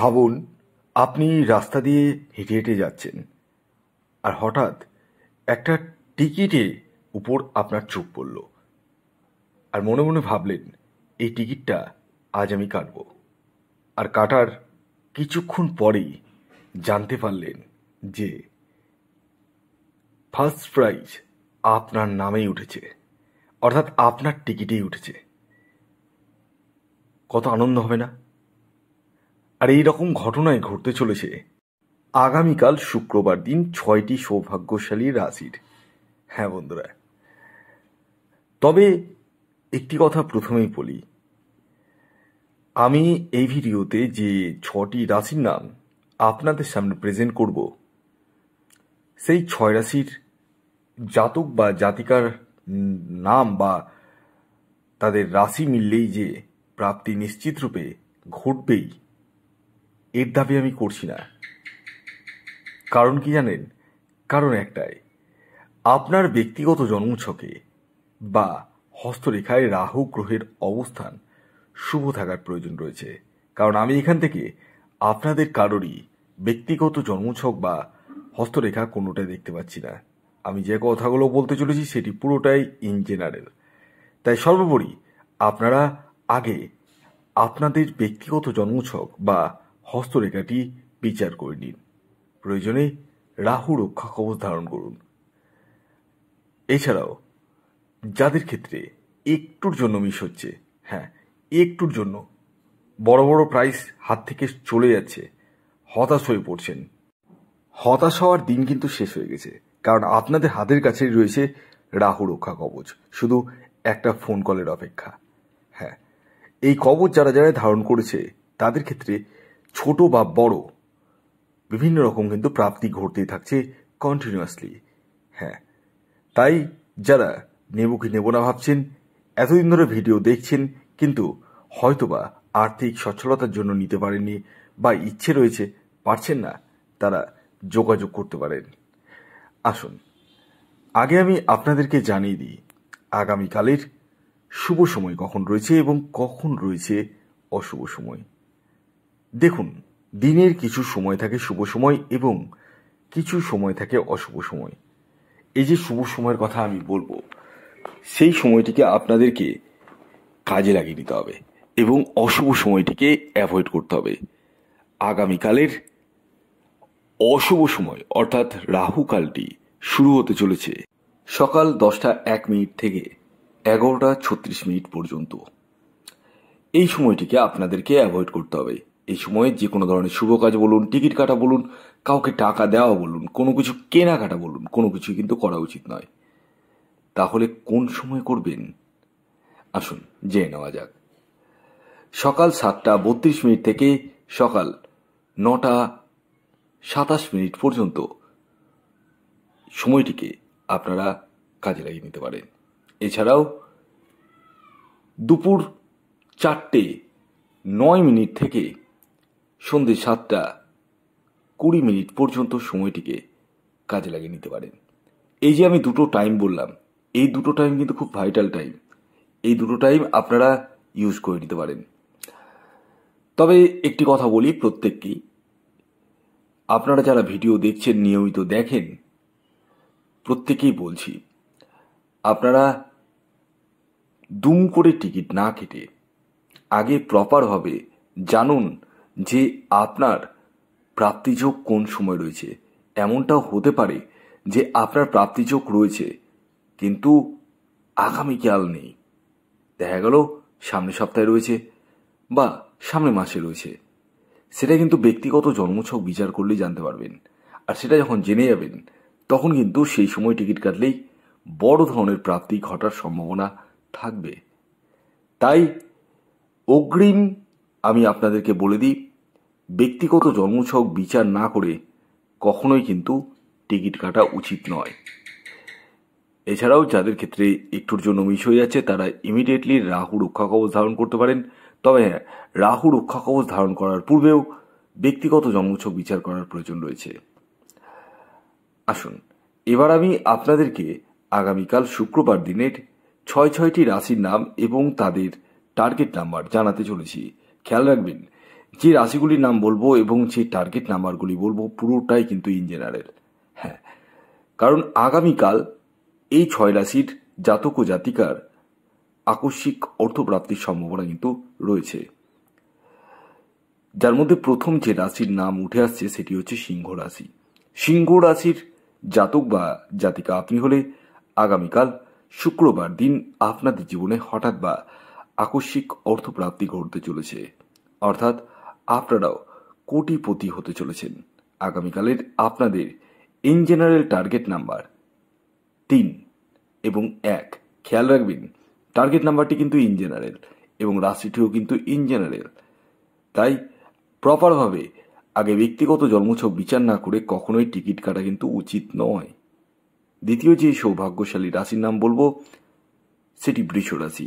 ভাবুন আপনি রাস্তা দিয়ে হেঁটে হেঁটে যাচ্ছেন আর হঠাৎ একটা টিকিটে উপর আপনার চোখ পড়ল আর মনে মনে ভাবলেন এই টিকিটটা আজ আমি কাটব আর কাটার কিছুক্ষণ পরেই জানতে পারলেন যে ফার্স্ট প্রাইজ আপনার নামেই উঠেছে অর্থাৎ আপনার টিকিটেই উঠেছে কত আনন্দ হবে না আর এই রকম ঘটনায় ঘটতে চলেছে আগামীকাল শুক্রবার দিন ছয়টি সৌভাগ্যশালী রাশির হ্যাঁ বন্ধুরা তবে একটি কথা প্রথমেই বলি আমি এই ভিডিওতে যে ছটি রাশির নাম আপনাদের সামনে প্রেজেন্ট করব সেই ছয় রাশির জাতক বা জাতিকার নাম বা তাদের রাশি মিললেই যে প্রাপ্তি নিশ্চিত রূপে ঘটবেই এর দাবি আমি করছি না কারণ কি জানেন কারণ একটাই আপনার ব্যক্তিগত জন্মছকে বা হস্তরেখায় রাহু গ্রহের অবস্থান শুভ থাকার প্রয়োজন রয়েছে কারণ আমি এখান থেকে আপনাদের কারোরই ব্যক্তিগত জন্মছক বা হস্তরেখা কোনোটাই দেখতে পাচ্ছি না আমি যে কথাগুলো বলতে চলেছি সেটি পুরোটাই ইন জেনারেল তাই সর্বোপরি আপনারা আগে আপনাদের ব্যক্তিগত জন্মছক বা হস্তরেখাটি বিচার করে নিন প্রয়োজনে রাহু রক্ষা কবচ ধারণ করুন এছাড়াও যাদের ক্ষেত্রে একটুর জন্য মিস হচ্ছে হ্যাঁ একটুর জন্য বড় বড় প্রাইস হাত থেকে চলে যাচ্ছে হতাশ হয়ে পড়ছেন হতাশ হওয়ার দিন কিন্তু শেষ হয়ে গেছে কারণ আপনাদের হাতের কাছেই রয়েছে রাহু রক্ষা কবচ শুধু একটা ফোন কলের অপেক্ষা হ্যাঁ এই কবচ যারা যারা ধারণ করেছে তাদের ক্ষেত্রে ছোট বা বড় বিভিন্ন রকম কিন্তু প্রাপ্তি ঘটতেই থাকছে কন্টিনিউয়াসলি হ্যাঁ তাই যারা নেব কি নেব না ভাবছেন এতদিন ধরে ভিডিও দেখছেন কিন্তু হয়তোবা আর্থিক সচ্ছলতার জন্য নিতে পারেননি বা ইচ্ছে রয়েছে পারছেন না তারা যোগাযোগ করতে পারেন আসুন আগে আমি আপনাদেরকে জানিয়ে দিই আগামীকালের শুভ সময় কখন রয়েছে এবং কখন রয়েছে অশুভ সময় দেখুন দিনের কিছু সময় থাকে শুভ সময় এবং কিছু সময় থাকে অশুভ সময় এই যে শুভ সময়ের কথা আমি বলবো সেই সময়টিকে আপনাদেরকে কাজে লাগিয়ে নিতে হবে এবং অশুভ সময়টিকে অ্যাভয়েড করতে হবে আগামীকালের অশুভ সময় অর্থাৎ রাহুকালটি শুরু হতে চলেছে সকাল দশটা এক মিনিট থেকে এগারোটা ছত্রিশ মিনিট পর্যন্ত এই সময়টিকে আপনাদেরকে অ্যাভয়েড করতে হবে এই সময়ে যে কোনো ধরনের শুভ কাজ বলুন টিকিট কাটা বলুন কাউকে টাকা দেওয়া বলুন কোনো কিছু কেনাকাটা বলুন কোনো কিছু কিন্তু করা উচিত নয় তাহলে কোন সময় করবেন আসুন জেনে নেওয়া যাক সকাল সাতটা বত্রিশ মিনিট থেকে সকাল নটা সাতাশ মিনিট পর্যন্ত সময়টিকে আপনারা কাজে লাগিয়ে নিতে পারেন এছাড়াও দুপুর চারটে নয় মিনিট থেকে সন্ধে সাতটা কুড়ি মিনিট পর্যন্ত সময়টিকে কাজে লাগিয়ে নিতে পারেন এই যে আমি দুটো টাইম বললাম এই দুটো টাইম কিন্তু খুব ভাইটাল টাইম এই দুটো টাইম আপনারা ইউজ করে নিতে পারেন তবে একটি কথা বলি প্রত্যেককেই আপনারা যারা ভিডিও দেখছেন নিয়মিত দেখেন প্রত্যেকেই বলছি আপনারা দুম করে টিকিট না কেটে আগে প্রপারভাবে জানুন যে আপনার প্রাপ্তিযোগ কোন সময় রয়েছে এমনটাও হতে পারে যে আপনার প্রাপ্তিযোগ রয়েছে কিন্তু আগামীকাল নেই দেখা গেল সামনে সপ্তাহে রয়েছে বা সামনে মাসে রয়েছে সেটা কিন্তু ব্যক্তিগত জন্মছক বিচার করলেই জানতে পারবেন আর সেটা যখন জেনে যাবেন তখন কিন্তু সেই সময় টিকিট কাটলেই বড় ধরনের প্রাপ্তি ঘটার সম্ভাবনা থাকবে তাই অগ্রিম আমি আপনাদেরকে বলে দিই ব্যক্তিগত জন্মছক বিচার না করে কখনোই কিন্তু টিকিট কাটা উচিত নয় এছাড়াও যাদের ক্ষেত্রে একটুর জন্য মিস হয়ে যাচ্ছে তারা ইমিডিয়েটলি রাহু রক্ষা কবচ ধারণ করতে পারেন তবে হ্যাঁ রাহু রক্ষা কবচ ধারণ করার পূর্বেও ব্যক্তিগত জন্মছক বিচার করার প্রয়োজন রয়েছে আসুন এবার আমি আপনাদেরকে আগামীকাল শুক্রবার দিনের ছয় ছয়টি রাশির নাম এবং তাদের টার্গেট নাম্বার জানাতে চলেছি খেয়াল রাখবেন যে রাশিগুলির নাম বলবো এবং যে টার্গেট নাম্বারগুলি বলবো পুরোটাই কিন্তু ইঞ্জিনিয়ারের হ্যাঁ কারণ আগামীকাল এই ছয় রাশির জাতক ও জাতিকার আকস্মিক অর্থপ্রাপ্তির সম্ভাবনা কিন্তু রয়েছে যার মধ্যে প্রথম যে রাশির নাম উঠে আসছে সেটি হচ্ছে সিংহ রাশি সিংহ রাশির জাতক বা জাতিকা আপনি হলে আগামীকাল শুক্রবার দিন আপনাদের জীবনে হঠাৎ বা আকস্মিক অর্থপ্রাপ্তি ঘটতে চলেছে অর্থাৎ আপনারাও কোটিপতি হতে চলেছেন আগামীকালের আপনাদের ইন জেনারেল টার্গেট নাম্বার তিন এবং এক খেয়াল রাখবেন টার্গেট নাম্বারটি কিন্তু ইন জেনারেল এবং রাশিটিও কিন্তু ইন জেনারেল তাই প্রপারভাবে আগে ব্যক্তিগত জন্মছক বিচার না করে কখনোই টিকিট কাটা কিন্তু উচিত নয় দ্বিতীয় যে সৌভাগ্যশালী রাশির নাম বলবো সেটি বৃষরাশি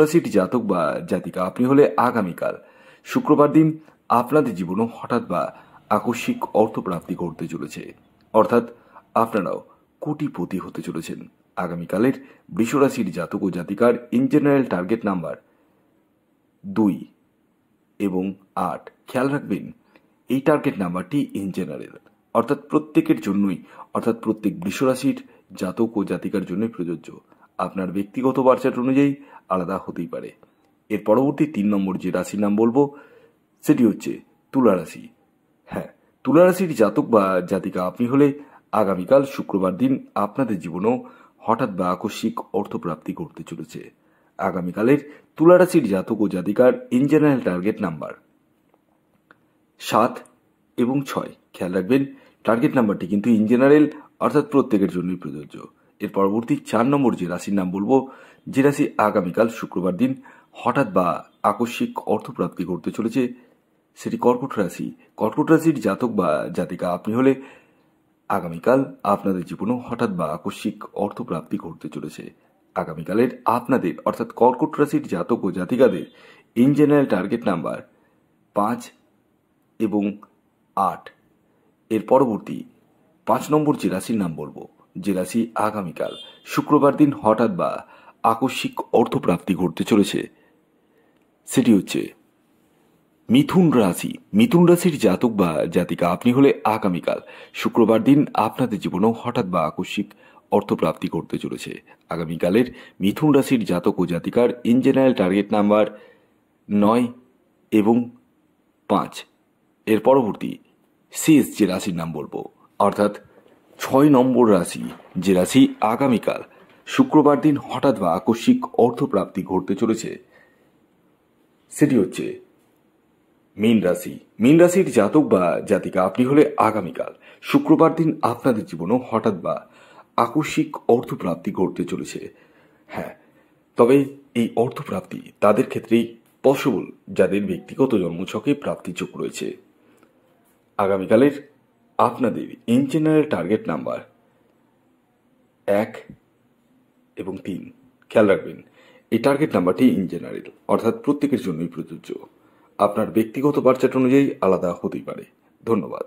রাশি জাতক বা জাতিকা আপনি হলে আগামীকাল শুক্রবার দিন আপনাদের জীবনও হঠাৎ বা আকস্মিক অর্থপ্রাপ্তি ঘটতে চলেছে অর্থাৎ আপনারাও কোটিপতি হতে চলেছেন আগামীকালের বৃষরাশির জাতক ও জাতিকার ইন জেনারেল টার্গেট নাম্বার দুই এবং আট খেয়াল রাখবেন এই টার্গেট নাম্বারটি ইন জেনারেল অর্থাৎ প্রত্যেকের জন্যই অর্থাৎ প্রত্যেক বৃষরাশির জাতক ও জাতিকার জন্যই প্রযোজ্য আপনার ব্যক্তিগত বার্চার অনুযায়ী আলাদা হতেই পারে এর পরবর্তী তিন নম্বর যে রাশির নাম বলবো সেটি হচ্ছে তুলারাশি হ্যাঁ তুলারাশির জাতক বা জাতিকা আপনি হলে আগামীকাল শুক্রবার দিন আপনাদের জীবনেও হঠাৎ বা আকস্মিক অর্থপ্রাপ্তি করতে চলেছে আগামীকালের তুলারাশির জাতক ও জাতিকার ইন জেনারেল টার্গেট নাম্বার সাত এবং ছয় খেয়াল রাখবেন টার্গেট নাম্বারটি কিন্তু ইন জেনারেল অর্থাৎ প্রত্যেকের জন্যই প্রযোজ্য এর পরবর্তী চার নম্বর যে রাশির নাম বলবো যে রাশি আগামীকাল শুক্রবার দিন হঠাৎ বা আকস্মিক অর্থপ্রাপ্তি করতে চলেছে সেটি কর্কট রাশি কর্কট রাশির জাতক বা জাতিকা আপনি হলে আগামীকাল আপনাদের জীবনেও হঠাৎ বা আকস্মিক অর্থপ্রাপ্তি ঘটতে চলেছে আগামীকালের আপনাদের অর্থাৎ কর্কট রাশির জাতক ও জাতিকাদের ইন জেনারেল টার্গেট নাম্বার পাঁচ এবং আট এর পরবর্তী পাঁচ নম্বর যে রাশির নাম বলবো যে রাশি আগামীকাল শুক্রবার দিন হঠাৎ বা আকস্মিক অর্থপ্রাপ্তি ঘটতে চলেছে সেটি হচ্ছে মিথুন রাশি মিথুন রাশির জাতক বা জাতিকা আপনি হলে আগামীকাল শুক্রবার দিন আপনাদের জীবনেও হঠাৎ বা আকস্মিক অর্থপ্রাপ্তি করতে চলেছে আগামীকালের মিথুন রাশির জাতক ও জাতিকার ইন জেনারেল টার্গেট নাম্বার নয় এবং পাঁচ এর পরবর্তী শেষ যে রাশির নাম বলবো অর্থাৎ ছয় নম্বর রাশি যে রাশি আগামীকাল শুক্রবার দিন হঠাৎ বা আকস্মিক অর্থপ্রাপ্তি ঘটতে চলেছে সেটি হচ্ছে মীন রাশি মীন রাশির জাতক বা জাতিকা আপনি হলে আগামীকাল শুক্রবার দিন আপনাদের জীবনেও হঠাৎ বা আকস্মিক অর্থপ্রাপ্তি ঘটতে চলেছে হ্যাঁ তবে এই অর্থপ্রাপ্তি তাদের ক্ষেত্রেই পসিবল যাদের ব্যক্তিগত জন্মছকে চোখ রয়েছে আগামীকালের আপনাদের ইন জেনারেল টার্গেট নাম্বার এক এবং তিন খেয়াল রাখবেন এই টার্গেট নাম্বারটি ইন জেনারেল অর্থাৎ প্রত্যেকের জন্যই প্রযোজ্য আপনার ব্যক্তিগত বাজেট অনুযায়ী আলাদা হতেই পারে ধন্যবাদ